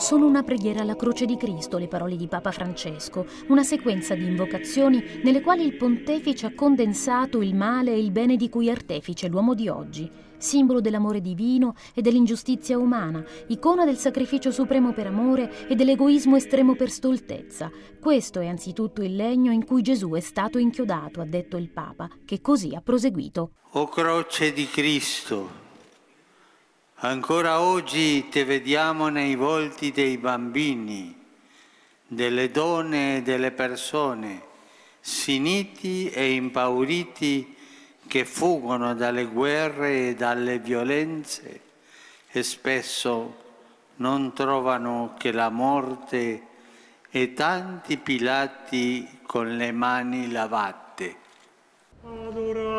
Sono una preghiera alla croce di Cristo le parole di Papa Francesco, una sequenza di invocazioni nelle quali il pontefice ha condensato il male e il bene di cui artefice l'uomo di oggi, simbolo dell'amore divino e dell'ingiustizia umana, icona del sacrificio supremo per amore e dell'egoismo estremo per stoltezza. Questo è anzitutto il legno in cui Gesù è stato inchiodato, ha detto il Papa, che così ha proseguito. O croce di Cristo Ancora oggi te vediamo nei volti dei bambini, delle donne e delle persone, siniti e impauriti che fuggono dalle guerre e dalle violenze e spesso non trovano che la morte e tanti pilati con le mani lavate. Adorare.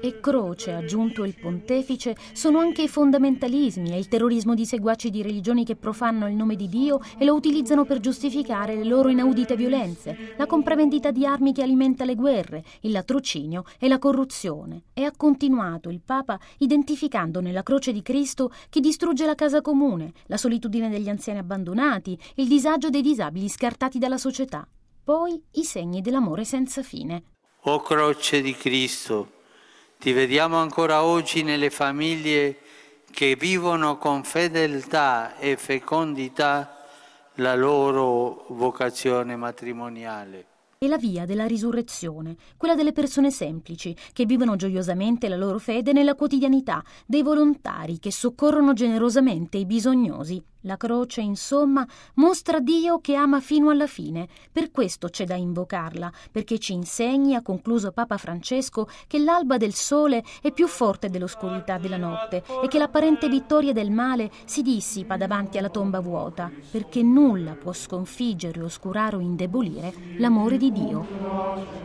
E croce, ha aggiunto il pontefice, sono anche i fondamentalismi e il terrorismo di seguaci di religioni che profanno il nome di Dio e lo utilizzano per giustificare le loro inaudite violenze, la compravendita di armi che alimenta le guerre, il latrocinio e la corruzione. E ha continuato il Papa identificando nella croce di Cristo chi distrugge la casa comune, la solitudine degli anziani abbandonati, il disagio dei disabili scartati dalla società. Poi i segni dell'amore senza fine. O croce di Cristo, ti vediamo ancora oggi nelle famiglie che vivono con fedeltà e fecondità la loro vocazione matrimoniale. È la via della risurrezione, quella delle persone semplici, che vivono gioiosamente la loro fede nella quotidianità, dei volontari che soccorrono generosamente i bisognosi, la croce, insomma, mostra Dio che ama fino alla fine, per questo c'è da invocarla, perché ci insegni, ha concluso Papa Francesco, che l'alba del sole è più forte dell'oscurità della notte e che l'apparente vittoria del male si dissipa davanti alla tomba vuota, perché nulla può sconfiggere, oscurare o indebolire l'amore di Dio.